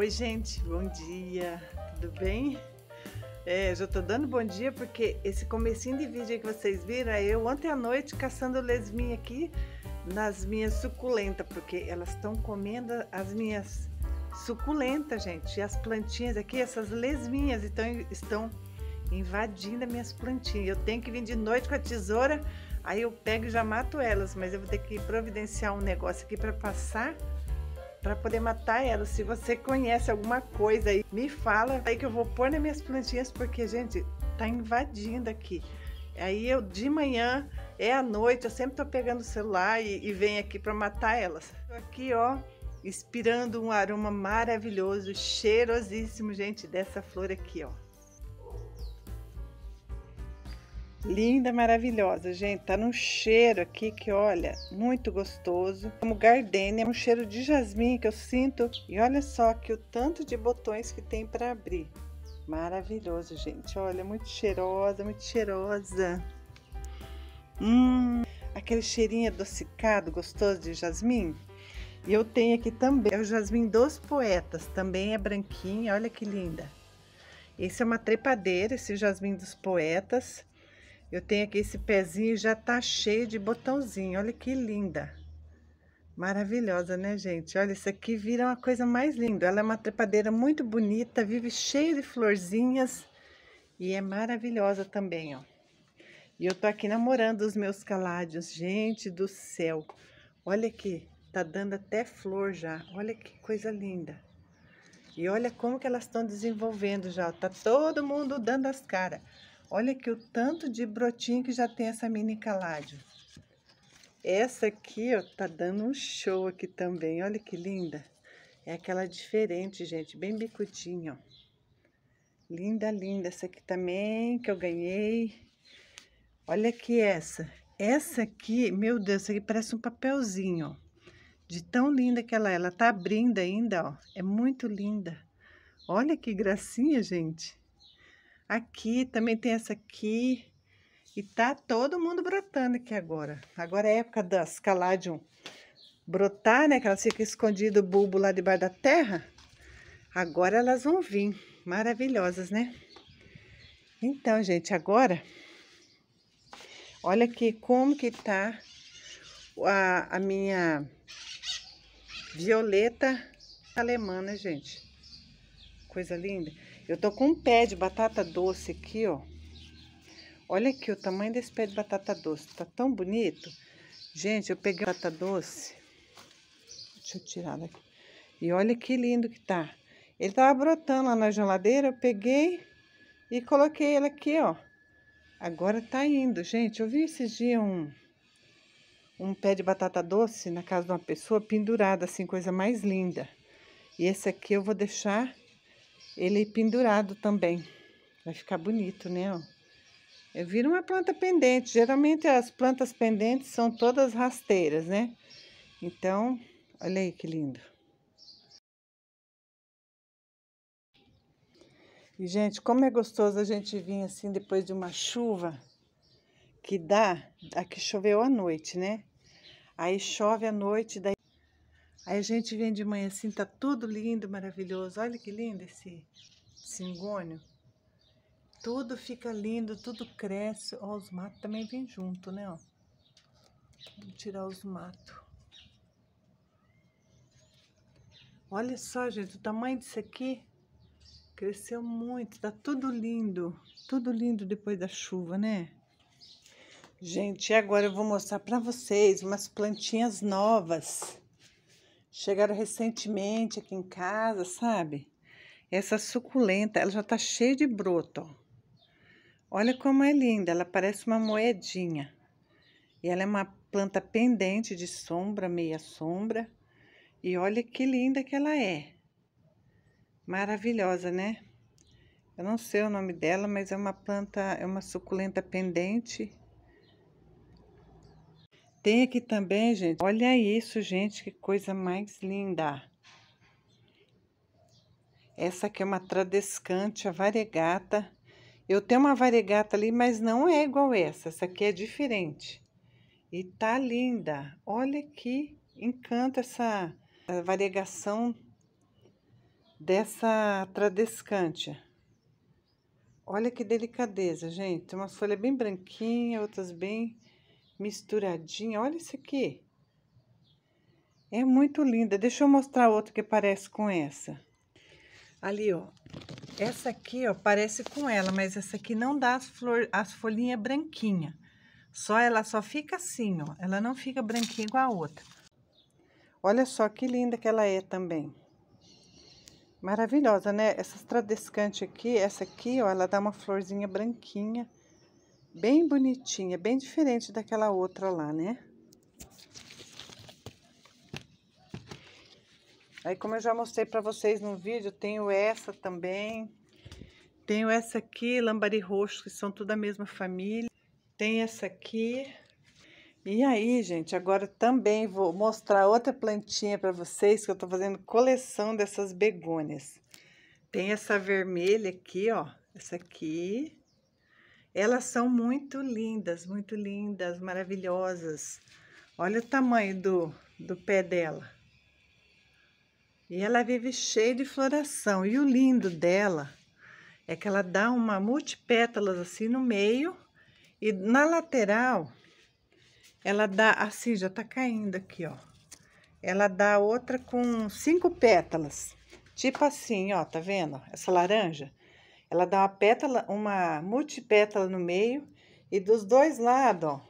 Oi, gente, bom dia, tudo bem? É, já tô dando bom dia porque esse comecinho de vídeo que vocês viram é eu ontem à noite caçando lesminha aqui nas minhas suculentas, porque elas estão comendo as minhas suculentas, gente, e as plantinhas aqui, essas lesminhas então, estão invadindo as minhas plantinhas. Eu tenho que vir de noite com a tesoura, aí eu pego e já mato elas, mas eu vou ter que providenciar um negócio aqui para passar para poder matar ela. Se você conhece alguma coisa aí, me fala aí que eu vou pôr nas minhas plantinhas, porque, gente, tá invadindo aqui. Aí eu, de manhã, é à noite, eu sempre tô pegando o celular e, e venho aqui para matar elas. aqui, ó, inspirando um aroma maravilhoso, cheirosíssimo, gente, dessa flor aqui, ó. Linda, maravilhosa, gente. Tá num cheiro aqui que, olha, muito gostoso. Como gardenia, é um cheiro de jasmim que eu sinto. E olha só que o tanto de botões que tem para abrir. Maravilhoso, gente. Olha, muito cheirosa, muito cheirosa. Hum, aquele cheirinho adocicado, gostoso de jasmim. E eu tenho aqui também, é o jasmim dos poetas, também é branquinho. olha que linda. Esse é uma trepadeira, esse jasmim dos poetas. Eu tenho aqui esse pezinho já tá cheio de botãozinho. Olha que linda. Maravilhosa, né, gente? Olha, isso aqui vira uma coisa mais linda. Ela é uma trepadeira muito bonita, vive cheia de florzinhas. E é maravilhosa também, ó. E eu tô aqui namorando os meus caládios. Gente do céu. Olha aqui, tá dando até flor já. Olha que coisa linda. E olha como que elas estão desenvolvendo já. Tá todo mundo dando as caras. Olha aqui o tanto de brotinho que já tem essa mini caládio. Essa aqui, ó, tá dando um show aqui também. Olha que linda. É aquela diferente, gente, bem bicudinha, ó. Linda, linda. Essa aqui também que eu ganhei. Olha aqui essa. Essa aqui, meu Deus, essa aqui parece um papelzinho, ó. De tão linda que ela é. Ela tá abrindo ainda, ó. É muito linda. Olha que gracinha, gente. Aqui também tem essa aqui. E tá todo mundo brotando aqui agora. Agora é época das caladium brotar, né? Que elas ficam escondidas o bulbo lá debaixo da terra. Agora elas vão vir. Maravilhosas, né? Então, gente, agora... Olha aqui como que tá a, a minha violeta alemã, né, gente? Coisa linda. Eu tô com um pé de batata doce aqui, ó. Olha aqui o tamanho desse pé de batata doce. Tá tão bonito. Gente, eu peguei batata doce. Deixa eu tirar daqui. E olha que lindo que tá. Ele tava brotando lá na geladeira, eu peguei e coloquei ele aqui, ó. Agora tá indo, gente. Eu vi esses dias um, um pé de batata doce na casa de uma pessoa pendurada, assim, coisa mais linda. E esse aqui eu vou deixar ele pendurado também. Vai ficar bonito, né? Eu viro uma planta pendente. Geralmente as plantas pendentes são todas rasteiras, né? Então, olha aí que lindo. E, gente, como é gostoso a gente vir assim depois de uma chuva que dá. Aqui choveu à noite, né? Aí chove à noite, daí. Aí a gente vem de manhã assim, tá tudo lindo, maravilhoso. Olha que lindo esse cingônio. Tudo fica lindo, tudo cresce. Ó, os matos também vêm junto, né? Ó. Vou tirar os matos. Olha só, gente, o tamanho disso aqui cresceu muito, tá tudo lindo, tudo lindo depois da chuva, né? Gente, agora eu vou mostrar para vocês umas plantinhas novas Chegaram recentemente aqui em casa, sabe? Essa suculenta, ela já tá cheia de broto, ó. Olha como é linda, ela parece uma moedinha. E ela é uma planta pendente de sombra, meia sombra. E olha que linda que ela é. Maravilhosa, né? Eu não sei o nome dela, mas é uma planta, é uma suculenta pendente tem aqui também, gente. Olha isso, gente, que coisa mais linda. Essa aqui é uma tradescante, a variegata. Eu tenho uma variegata ali, mas não é igual essa. Essa aqui é diferente. E tá linda. Olha que encanto essa variegação dessa tradescante. Olha que delicadeza, gente. Tem umas folhas bem branquinhas, outras bem misturadinha. Olha isso aqui. É muito linda. Deixa eu mostrar outra que parece com essa. Ali, ó. Essa aqui, ó, parece com ela, mas essa aqui não dá as, flor, as folhinhas branquinha. Só ela só fica assim, ó. Ela não fica branquinha igual a outra. Olha só que linda que ela é também. Maravilhosa, né? Essas tradescantes aqui, essa aqui, ó, ela dá uma florzinha branquinha. Bem bonitinha, bem diferente daquela outra lá, né? Aí, como eu já mostrei pra vocês no vídeo, tenho essa também. Tenho essa aqui, lambari roxo, que são tudo da mesma família. Tem essa aqui. E aí, gente, agora também vou mostrar outra plantinha pra vocês, que eu tô fazendo coleção dessas begônias. Tem essa vermelha aqui, ó. Essa aqui. Elas são muito lindas, muito lindas, maravilhosas. Olha o tamanho do, do pé dela. E ela vive cheia de floração. E o lindo dela é que ela dá uma multipétalas assim no meio e na lateral ela dá assim, já tá caindo aqui, ó. Ela dá outra com cinco pétalas. Tipo assim, ó, tá vendo? Essa laranja. Ela dá uma pétala, uma multipétala no meio e dos dois lados, ó,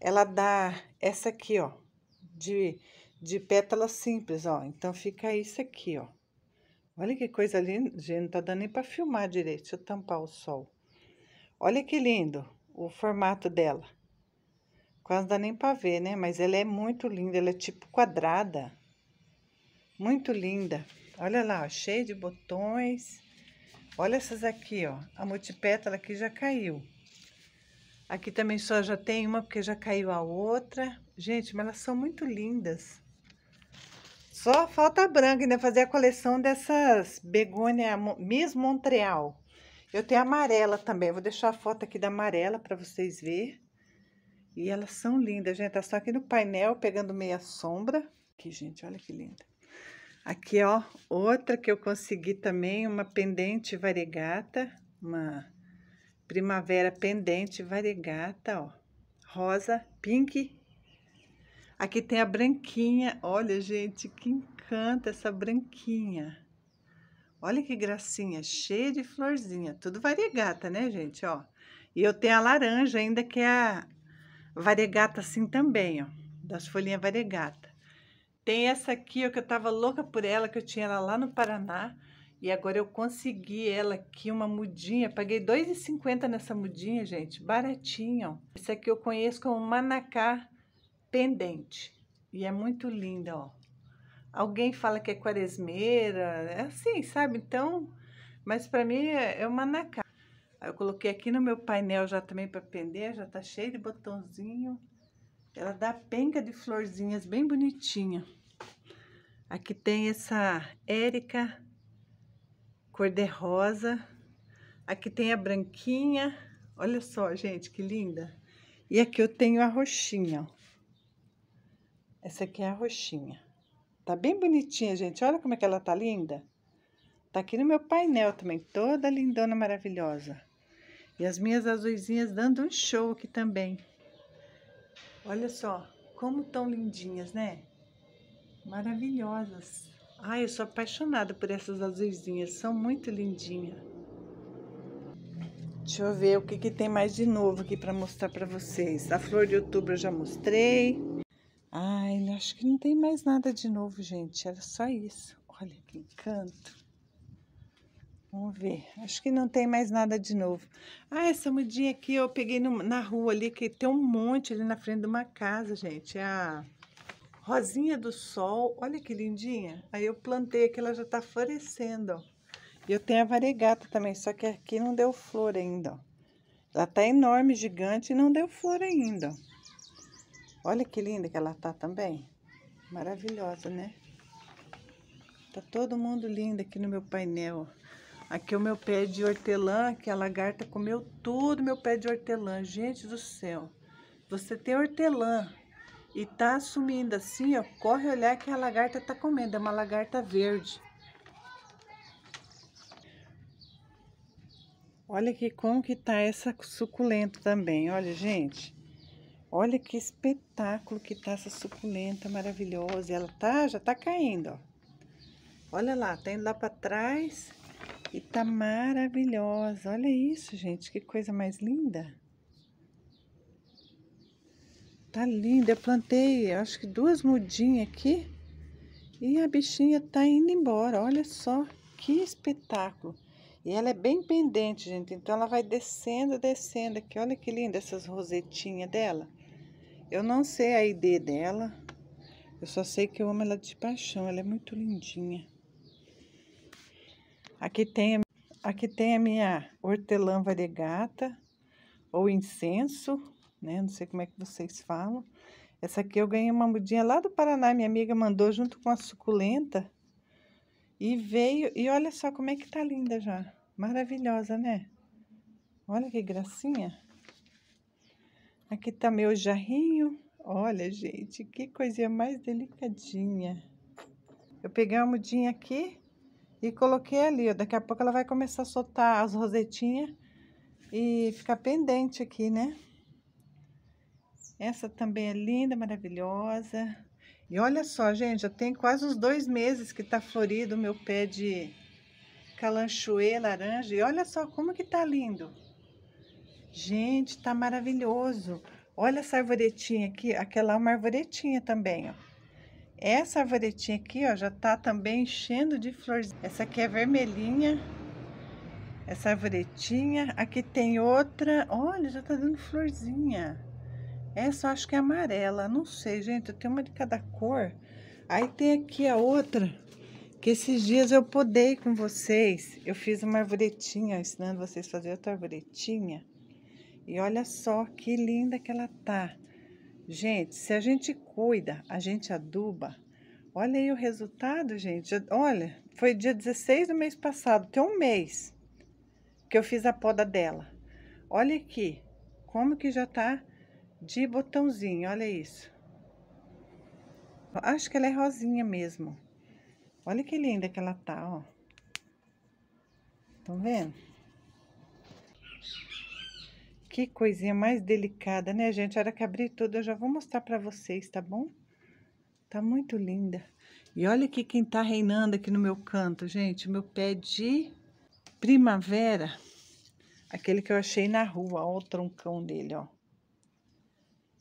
ela dá essa aqui, ó, de, de pétala simples, ó. Então, fica isso aqui, ó. Olha que coisa linda, gente, não tá dando nem pra filmar direito, deixa eu tampar o sol. Olha que lindo o formato dela. Quase dá nem pra ver, né? Mas ela é muito linda, ela é tipo quadrada. Muito linda. Olha lá, ó, de botões. Olha essas aqui, ó. A multipétala aqui já caiu. Aqui também só já tem uma, porque já caiu a outra. Gente, mas elas são muito lindas. Só falta a branca ainda né? fazer a coleção dessas begônia Miss Montreal. Eu tenho a amarela também. vou deixar a foto aqui da amarela para vocês verem. E elas são lindas, gente. Elas tá estão aqui no painel, pegando meia sombra. Aqui, gente, olha que linda. Aqui, ó, outra que eu consegui também, uma pendente variegata, uma primavera pendente variegata, ó. Rosa, pink. Aqui tem a branquinha. Olha, gente, que encanta essa branquinha. Olha que gracinha, cheia de florzinha. Tudo variegata, né, gente, ó. E eu tenho a laranja ainda, que é a variegata assim também, ó. Das folhinhas variegata. Tem essa aqui, ó, que eu tava louca por ela, que eu tinha ela lá no Paraná. E agora eu consegui ela aqui, uma mudinha. Paguei R$2,50 nessa mudinha, gente. Baratinha, ó. Essa aqui eu conheço como manacá pendente. E é muito linda, ó. Alguém fala que é quaresmeira, é assim, sabe? Então, mas para mim é, é o uma manacá. Eu coloquei aqui no meu painel já também para pender, já tá cheio de botãozinho. Ela dá penca de florzinhas bem bonitinha. Aqui tem essa érica cor-de-rosa. Aqui tem a branquinha. Olha só, gente, que linda. E aqui eu tenho a roxinha, ó. Essa aqui é a roxinha. Tá bem bonitinha, gente. Olha como é que ela tá linda. Tá aqui no meu painel também, toda lindona, maravilhosa. E as minhas azuizinhas dando um show aqui também. Olha só, como tão lindinhas, né? Maravilhosas. Ai, eu sou apaixonada por essas azulzinhas, são muito lindinhas. Deixa eu ver o que, que tem mais de novo aqui para mostrar para vocês. A flor de outubro eu já mostrei. Ai, acho que não tem mais nada de novo, gente. Era só isso. Olha que encanto. Vamos ver. Acho que não tem mais nada de novo. Ah, essa mudinha aqui eu peguei no, na rua ali, que tem um monte ali na frente de uma casa, gente. É a Rosinha do Sol. Olha que lindinha. Aí eu plantei aqui, ela já tá florescendo, ó. E eu tenho a variegata também, só que aqui não deu flor ainda, ó. Ela tá enorme, gigante e não deu flor ainda, ó. Olha que linda que ela tá também. Maravilhosa, né? Tá todo mundo lindo aqui no meu painel, ó. Aqui é o meu pé de hortelã, que a lagarta comeu tudo meu pé de hortelã. Gente do céu, você tem hortelã e tá sumindo assim, ó. Corre olhar que a lagarta tá comendo, é uma lagarta verde. Olha aqui como que tá essa suculenta também, olha gente. Olha que espetáculo que tá essa suculenta maravilhosa. Ela tá, já tá caindo, ó. Olha lá, tá indo lá pra trás. E tá maravilhosa. Olha isso, gente. Que coisa mais linda. Tá linda. Eu plantei, acho que duas mudinhas aqui. E a bichinha tá indo embora. Olha só que espetáculo. E ela é bem pendente, gente. Então, ela vai descendo, descendo aqui. Olha que linda essas rosetinhas dela. Eu não sei a ID dela. Eu só sei que eu amo ela de paixão. Ela é muito lindinha. Aqui tem, aqui tem a minha hortelã variegata, ou incenso, né? Não sei como é que vocês falam. Essa aqui eu ganhei uma mudinha lá do Paraná, minha amiga mandou junto com a suculenta. E veio, e olha só como é que tá linda já. Maravilhosa, né? Olha que gracinha. Aqui tá meu jarrinho. Olha, gente, que coisinha mais delicadinha. Eu peguei uma mudinha aqui, e coloquei ali, daqui a pouco ela vai começar a soltar as rosetinhas e ficar pendente aqui, né? Essa também é linda, maravilhosa. E olha só, gente, já tem quase uns dois meses que tá florido o meu pé de calanchoe laranja. E olha só como que tá lindo. Gente, tá maravilhoso. Olha essa arvoretinha aqui, aquela é uma arvoretinha também, ó. Essa arvoretinha aqui, ó, já tá também enchendo de flores. Essa aqui é vermelhinha. Essa arvoretinha. Aqui tem outra. Olha, já tá dando florzinha. Essa eu acho que é amarela. Não sei, gente. Eu tenho uma de cada cor. Aí tem aqui a outra. Que esses dias eu podei com vocês. Eu fiz uma arvoretinha, ensinando vocês a fazer outra arvoretinha. E olha só que linda que ela tá. Gente, se a gente cuida, a gente aduba, olha aí o resultado, gente. Olha, foi dia 16 do mês passado, tem um mês que eu fiz a poda dela. Olha aqui, como que já tá de botãozinho, olha isso. Acho que ela é rosinha mesmo. Olha que linda que ela tá, ó. Tão vendo? Que coisinha mais delicada, né, gente? A hora que abrir tudo, eu já vou mostrar pra vocês, tá bom? Tá muito linda. E olha aqui quem tá reinando aqui no meu canto, gente. Meu pé de primavera. Aquele que eu achei na rua, ó o troncão dele, ó.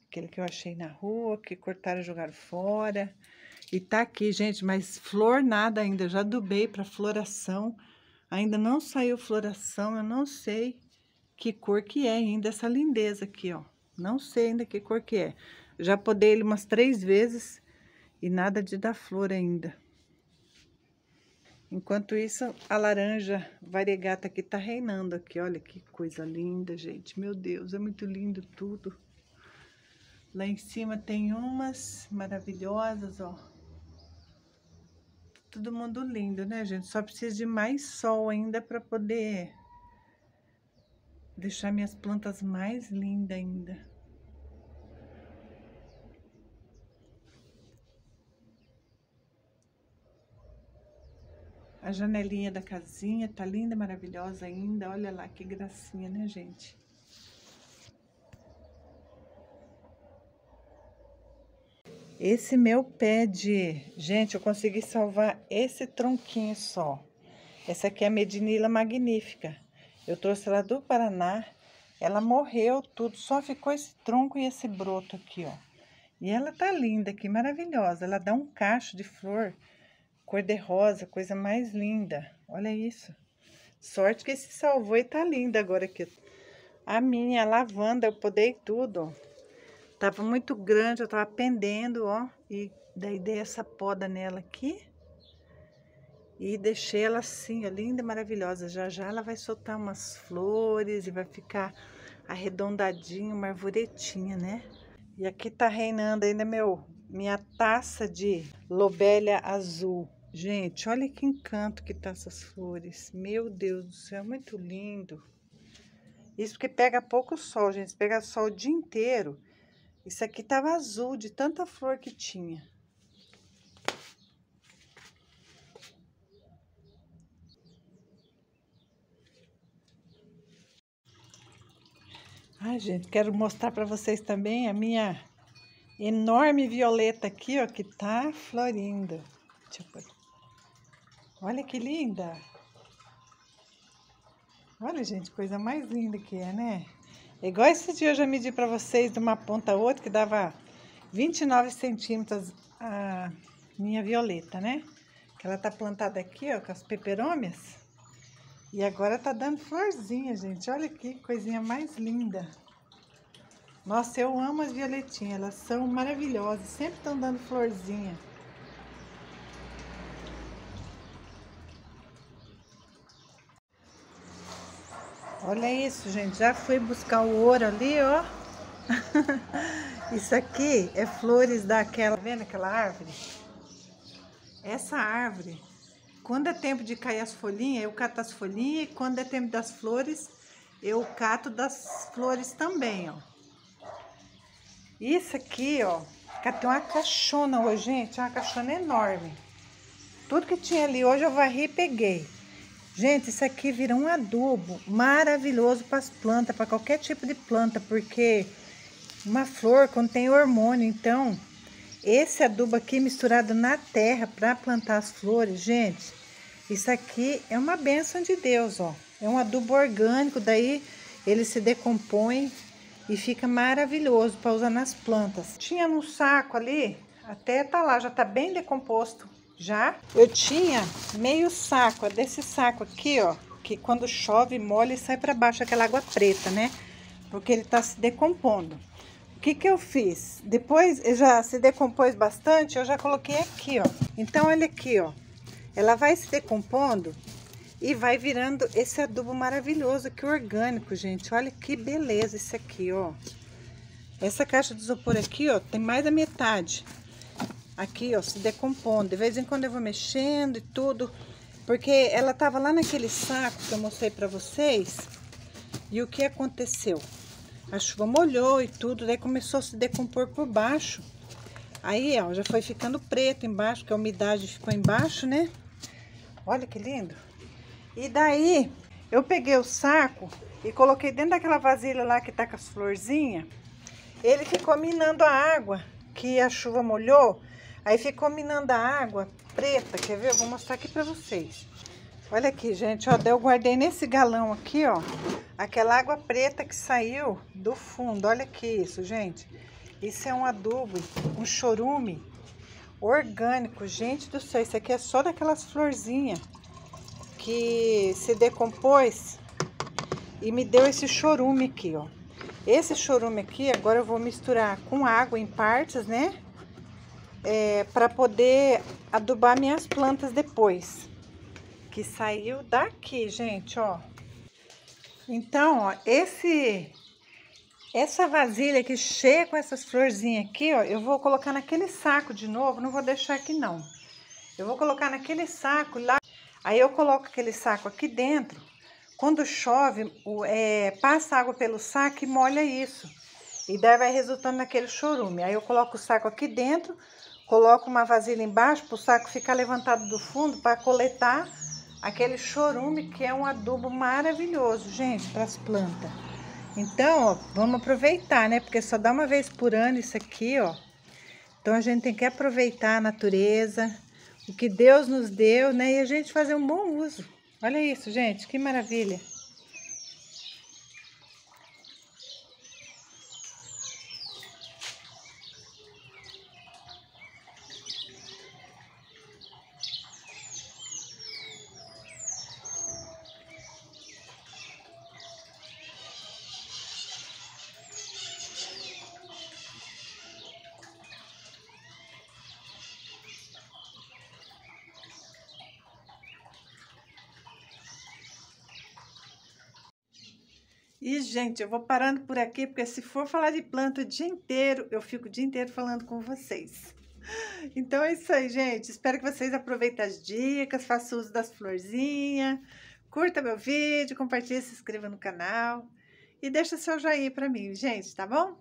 Aquele que eu achei na rua, que cortaram e jogaram fora. E tá aqui, gente, mas flor nada ainda. Eu já dubei pra floração. Ainda não saiu floração, eu não sei que cor que é ainda essa lindeza aqui, ó. Não sei ainda que cor que é. Já podei ele umas três vezes e nada de dar flor ainda. Enquanto isso, a laranja variegata aqui tá reinando aqui. Olha que coisa linda, gente. Meu Deus, é muito lindo tudo. Lá em cima tem umas maravilhosas, ó. Todo mundo lindo, né, gente? Só precisa de mais sol ainda para poder deixar minhas plantas mais lindas ainda. A janelinha da casinha tá linda, maravilhosa ainda. Olha lá que gracinha, né, gente? Esse meu pé de... Gente, eu consegui salvar esse tronquinho só. Essa aqui é a Medinila Magnífica. Eu trouxe ela do Paraná. Ela morreu tudo, só ficou esse tronco e esse broto aqui, ó. E ela tá linda aqui, maravilhosa. Ela dá um cacho de flor cor de rosa, coisa mais linda. Olha isso. Sorte que se salvou e tá linda agora aqui. A minha lavanda, eu podei tudo. Tava muito grande, eu tava pendendo, ó. E daí dei essa poda nela aqui. E deixei ela assim, linda e maravilhosa. Já já ela vai soltar umas flores e vai ficar arredondadinho, uma arvoretinha, né? E aqui tá reinando ainda meu, minha taça de lobélia azul. Gente, olha que encanto que tá essas flores. Meu Deus do céu, muito lindo. Isso porque pega pouco sol, gente. Pega sol o dia inteiro. Isso aqui tava azul de tanta flor que tinha. Ai, gente, quero mostrar para vocês também a minha enorme violeta aqui, ó, que tá florindo. olha que linda! Olha, gente, coisa mais linda que é, né? É igual esse dia eu já medi para vocês de uma ponta a outra, que dava 29 centímetros a minha violeta, né? Que ela tá plantada aqui, ó, com as peperômias. E agora tá dando florzinha, gente. Olha que coisinha mais linda. Nossa, eu amo as violetinhas. Elas são maravilhosas. Sempre estão dando florzinha. Olha isso, gente. Já fui buscar o ouro ali, ó. isso aqui é flores daquela... Tá vendo aquela árvore? Essa árvore quando é tempo de cair as folhinhas, eu cato as folhinhas. E quando é tempo das flores, eu cato das flores também, ó. Isso aqui, ó, catei uma caixona hoje, gente, é uma caixona enorme. Tudo que tinha ali hoje eu varri e peguei. Gente, isso aqui vira um adubo maravilhoso para as plantas, para qualquer tipo de planta, porque uma flor contém hormônio, então esse adubo aqui misturado na terra para plantar as flores, gente, isso aqui é uma bênção de Deus, ó. É um adubo orgânico, daí ele se decompõe e fica maravilhoso para usar nas plantas. Tinha no saco ali, até tá lá, já tá bem decomposto já. Eu tinha meio saco, desse saco aqui, ó, que quando chove, molha e sai para baixo aquela água preta, né? Porque ele tá se decompondo que, que eu fiz? Depois já se decompôs bastante, eu já coloquei aqui, ó. Então, olha aqui, ó. Ela vai se decompondo e vai virando esse adubo maravilhoso, que orgânico, gente. Olha que beleza esse aqui, ó. Essa caixa de isopor aqui, ó, tem mais da metade. Aqui, ó, se decompondo. De vez em quando eu vou mexendo e tudo, porque ela tava lá naquele saco que eu mostrei pra vocês. E o que aconteceu? A chuva molhou e tudo, daí começou a se decompor por baixo. Aí, ó, já foi ficando preto embaixo, porque a umidade ficou embaixo, né? Olha que lindo. E daí, eu peguei o saco e coloquei dentro daquela vasilha lá que tá com as florzinhas. Ele ficou minando a água, que a chuva molhou. Aí ficou minando a água preta, quer ver? Eu vou mostrar aqui pra vocês. Olha aqui, gente, ó, eu guardei nesse galão aqui, ó, aquela água preta que saiu do fundo. Olha que isso, gente. Isso é um adubo, um chorume orgânico. Gente do céu, isso aqui é só daquelas florzinhas que se decompôs e me deu esse chorume aqui, ó. Esse chorume aqui, agora eu vou misturar com água em partes, né? É, para poder adubar minhas plantas depois que saiu daqui, gente, ó. Então, ó, esse... Essa vasilha que cheia com essas florzinhas aqui, ó, eu vou colocar naquele saco de novo, não vou deixar aqui não. Eu vou colocar naquele saco lá, aí eu coloco aquele saco aqui dentro. Quando chove, o, é, passa água pelo saco e molha isso. E daí vai resultando naquele chorume. Aí eu coloco o saco aqui dentro, coloco uma vasilha embaixo para o saco ficar levantado do fundo para coletar aquele chorume que é um adubo maravilhoso, gente, para as plantas. Então, ó, vamos aproveitar, né? Porque só dá uma vez por ano isso aqui, ó. Então a gente tem que aproveitar a natureza, o que Deus nos deu, né? E a gente fazer um bom uso. Olha isso, gente, que maravilha. E, gente, eu vou parando por aqui, porque se for falar de planta o dia inteiro, eu fico o dia inteiro falando com vocês. Então é isso aí, gente. Espero que vocês aproveitem as dicas, façam uso das florzinhas, curta meu vídeo, compartilhe, se inscreva no canal e deixa seu joinha para mim, gente, tá bom?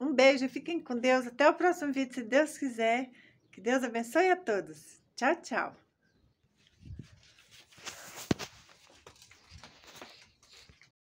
Um beijo, fiquem com Deus. Até o próximo vídeo, se Deus quiser. Que Deus abençoe a todos. Tchau, tchau.